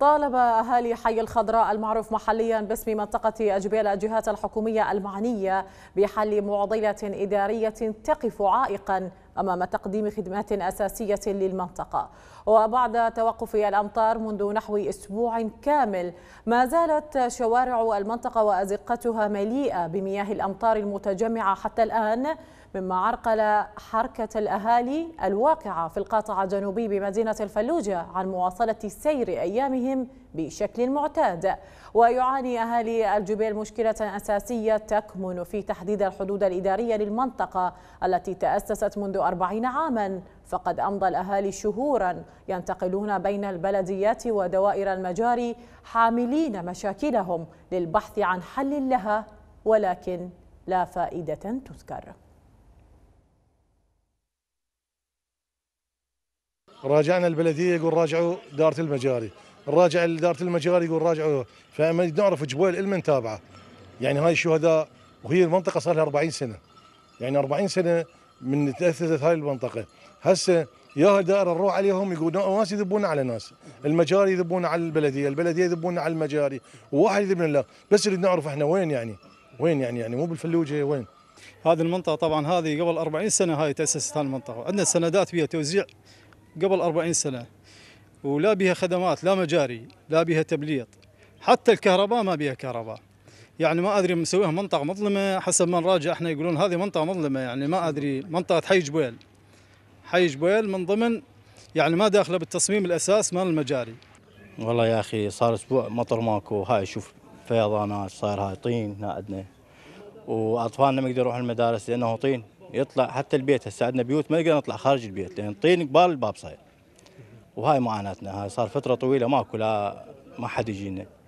طالب أهالي حي الخضراء المعروف محليا باسم منطقة أجبيل الجهات الحكومية المعنية بحل معضلة إدارية تقف عائقا أمام تقديم خدمات أساسية للمنطقة وبعد توقف الأمطار منذ نحو أسبوع كامل ما زالت شوارع المنطقة وأزقتها مليئة بمياه الأمطار المتجمعة حتى الآن مما عرقل حركة الأهالي الواقعة في القاطع الجنوبي بمدينة الفلوجة عن مواصلة سير أيامهم بشكل معتاد ويعاني أهالي الجبيل مشكلة أساسية تكمن في تحديد الحدود الإدارية للمنطقة التي تأسست منذ 40 عاما فقد أمضى الأهالي شهورا ينتقلون بين البلديات ودوائر المجاري حاملين مشاكلهم للبحث عن حل لها ولكن لا فائدة تذكر راجعنا البلدية يقول راجعوا دارة المجاري راجع لدارة المجاري يقول راجعوا فما نعرف جبال المن تابعة يعني هاي الشهداء وهي المنطقة صار لها 40 سنة يعني 40 سنة من تاسست هاي المنطقه هسه يا الدائره نروح عليهم يقولون ناس يذبون على ناس، المجاري يذبون على البلديه، البلديه يذبون على المجاري، وواحد يذب لله، بس نريد نعرف احنا وين يعني؟ وين يعني يعني مو بالفلوجه وين؟ هذه المنطقه طبعا هذه قبل 40 سنه هاي تاسست هاي المنطقه، عندنا سندات بها توزيع قبل 40 سنه ولا بها خدمات لا مجاري لا بها تبليط، حتى الكهرباء ما بها كهرباء. يعني ما ادري مسويها منطقه مظلمه حسب ما نراجع احنا يقولون هذه منطقه مظلمه يعني ما ادري منطقه حي جبيل حي جبيل من ضمن يعني ما داخله بالتصميم الاساس مال المجاري والله يا اخي صار اسبوع مطر ماكو هاي شوف فيضانات صاير هاي طين عندنا واطفالنا ما يقدروا يروحوا المدارس لانه طين يطلع حتى البيت هسه عندنا بيوت ما نقدر نطلع خارج البيت لان الطين قبال الباب صاير وهاي معاناتنا هاي صار فتره طويله ماكو لا ما حد يجينا